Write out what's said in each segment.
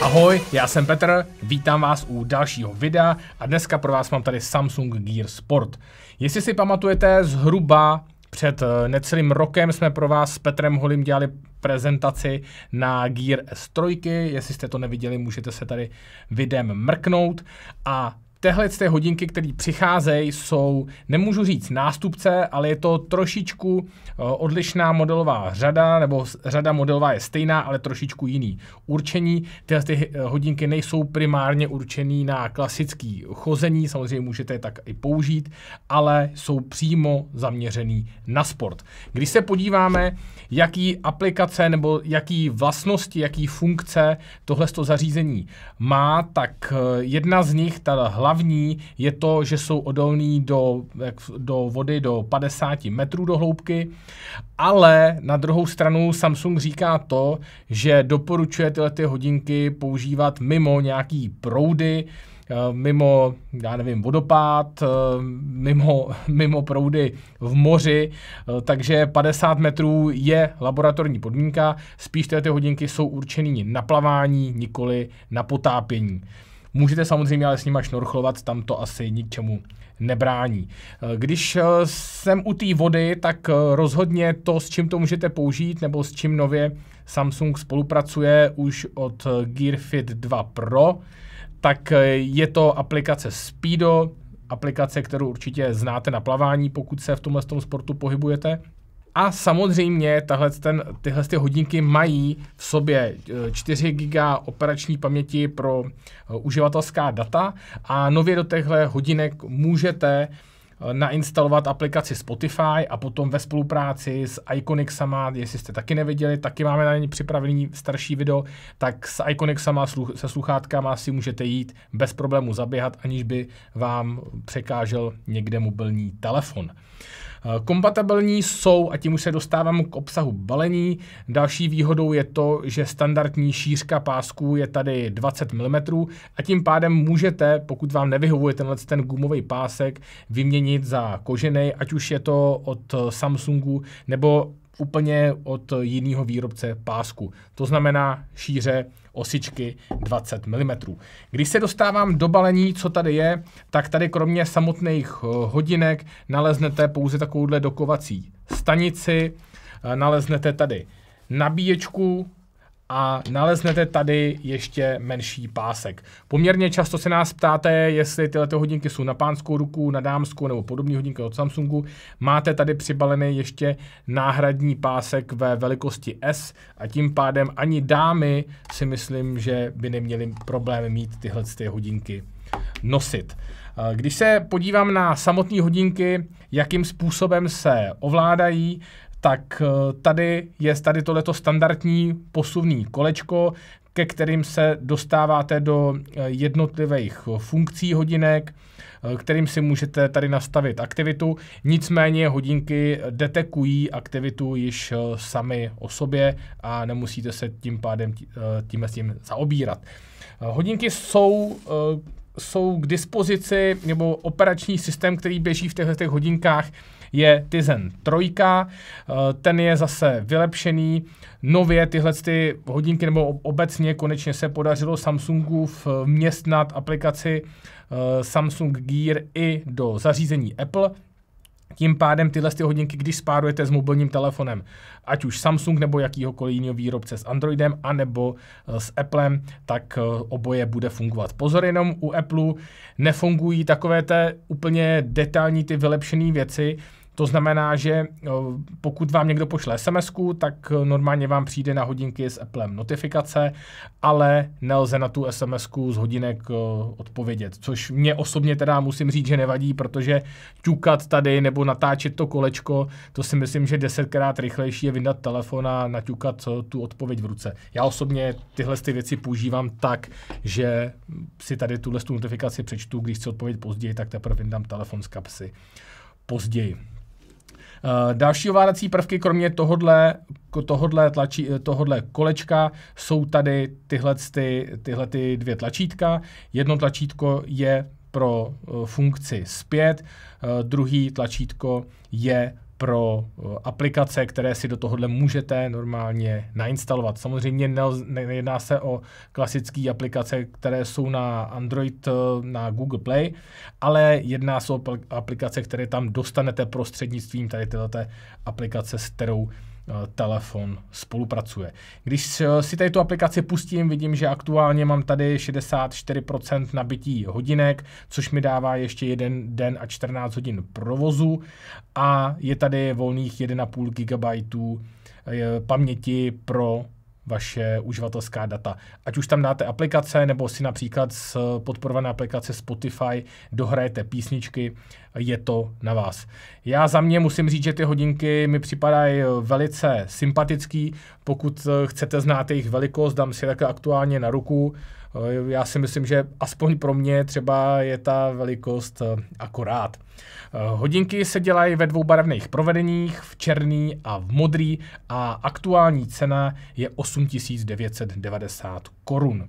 Ahoj, já jsem Petr, vítám vás u dalšího videa a dneska pro vás mám tady Samsung Gear Sport. Jestli si pamatujete, zhruba před eh, necelým rokem jsme pro vás s Petrem Holím dělali prezentaci na Gear S3. Jestli jste to neviděli, můžete se tady videem mrknout. A Tehle z té hodinky, které přicházejí, jsou, nemůžu říct nástupce, ale je to trošičku eh, odlišná modelová řada, nebo řada modelová je stejná, ale trošičku jiný určení. Tyhle ty eh, hodinky nejsou primárně určený na klasický chození, samozřejmě můžete je tak i použít, ale jsou přímo zaměřený na sport. Když se podíváme, jaký aplikace nebo jaký vlastnosti, jaký funkce tohle zařízení má, tak eh, jedna z nich, ta hlavní hlavní je to, že jsou odolní do, jak, do vody do 50 metrů do hloubky, ale na druhou stranu Samsung říká to, že doporučuje tyhle ty hodinky používat mimo nějaký proudy, eh, mimo, já nevím, vodopád, eh, mimo, mimo proudy v moři, eh, takže 50 metrů je laboratorní podmínka, spíš ty hodinky jsou určený na plavání, nikoli na potápění. Můžete samozřejmě ale s nima šnorchlovat, tam to asi ničemu nebrání. Eh, když eh, jsem u té vody, tak eh, rozhodně to, s čím to můžete použít, nebo s čím nově Samsung spolupracuje už od Gear Fit 2 Pro, tak je to aplikace Speedo, aplikace, kterou určitě znáte na plavání, pokud se v tomhle sportu pohybujete. A samozřejmě tahle ten, tyhle ty hodinky mají v sobě 4 e, GB operační paměti pro e, uživatelská data a nově do těchto hodinek můžete e, nainstalovat aplikaci Spotify a potom ve spolupráci s Iconixama, jestli jste taky neviděli, taky máme na ně připravený starší video, tak s Iconixama se sluchátkama si můžete jít bez problému zaběhat, aniž by vám překážel někde mobilní telefon. Eh, kompatibilní jsou, a tím už se dostávám k obsahu balení, další výhodou je to, že standardní šířka pásků je tady 20 mm a tím pádem můžete, pokud vám nevyhovuje tenhle ten gumový pásek, vyměnit za kožený, ať už je to od eh, Samsungu nebo úplně od jiného výrobce pásku. To znamená šíře osičky 20 mm. Když se dostávám do balení, co tady je, tak tady kromě samotných eh, hodinek naleznete pouze takovouhle dokovací stanici, eh, naleznete tady nabíječku, a naleznete tady ještě menší pásek. Poměrně často se nás ptáte, jestli tyto hodinky jsou na pánskou ruku, na dámskou nebo podobné hodinky od Samsungu. Máte tady přibalený ještě náhradní pásek ve velikosti S a tím pádem ani dámy si myslím, že by neměly problém mít tyhle ty hodinky nosit. Eh, když se podívám na samotné hodinky, jakým způsobem se ovládají, tak eh, tady je tady tohleto standardní posuvný kolečko, ke kterým se dostáváte do eh, jednotlivých eh, funkcí hodinek, kterým si můžete tady nastavit aktivitu. Nicméně hodinky detekují aktivitu již sami o sobě a nemusíte se tím pádem tím s tím zaobírat. Hodinky jsou jsou k dispozici, nebo operační systém, který běží v těchto těch hodinkách, je Tizen 3. Eh, ten je zase vylepšený. Nově tyhle ty hodinky, nebo obecně konečně se podařilo Samsungu vměstnat eh, aplikaci eh, Samsung Gear i do zařízení Apple. Tím pádem tyhle ty hodinky, když spárujete s mobilním telefonem, ať už Samsung nebo jakýhokoliv jiného výrobce s Androidem, anebo s Applem, tak oboje bude fungovat. Pozor jenom u Apple nefungují takové té úplně detailní ty vylepšené věci, to znamená, že eh, pokud vám někdo pošle sms tak eh, normálně vám přijde na hodinky s Applem notifikace, ale nelze na tu sms z hodinek eh, odpovědět, což mě osobně teda musím říct, že nevadí, protože ťukat tady nebo natáčet to kolečko, to si myslím, že desetkrát rychlejší je vydat telefon a naťukat tu odpověď v ruce. Já osobně tyhle ty věci používám tak, že si tady tuhle notifikaci přečtu, když chci odpovědět později, tak teprve vydám telefon z kapsy později. Eh, další ovládací prvky, kromě tohodle, tohodle, tlačí, eh, tohodle kolečka, jsou tady tyhle, ty, tyhle ty dvě tlačítka. Jedno tlačítko je pro eh, funkci zpět, druhý tlačítko je pro eh, aplikace, které si do tohohle můžete normálně nainstalovat. Samozřejmě nejedná se o klasické aplikace, které jsou na Android, eh, na Google Play, ale jedná se o aplikace, které tam dostanete prostřednictvím tady této aplikace, s kterou Eh, telefon spolupracuje. Když eh, si tady tu aplikaci pustím, vidím, že aktuálně mám tady 64% nabití hodinek, což mi dává ještě jeden den a 14 hodin provozu a je tady volných 1,5 GB eh, paměti pro vaše uživatelská data. Ať už tam dáte aplikace, nebo si například z podporované aplikace Spotify dohrajete písničky, je to na vás. Já za mě musím říct, že ty hodinky mi připadají velice sympatický. Pokud chcete znát jejich velikost, dám si také aktuálně na ruku. Eh, já si myslím, že aspoň pro mě třeba je ta velikost eh, akorát. Eh, hodinky se dělají ve dvou barevných provedeních, v černý a v modrý a aktuální cena je 8990 korun.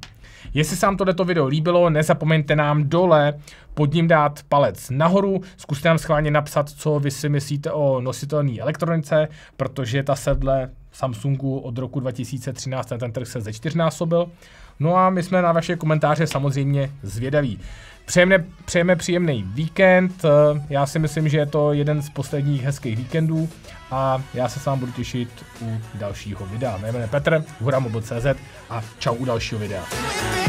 Jestli se vám tohleto video líbilo, nezapomeňte nám dole pod ním dát palec nahoru, zkuste nám schválně napsat, co vy si myslíte o nositelné elektronice, protože ta sedle Samsungu od roku 2013 ten trh se ze čtyřnásobil. No a my jsme na vaše komentáře samozřejmě zvědaví. Přejeme, přejeme příjemný víkend, já si myslím, že je to jeden z posledních hezkých víkendů a já se s vám budu těšit u dalšího videa. Jmenuji Petr, CZ a čau u dalšího videa.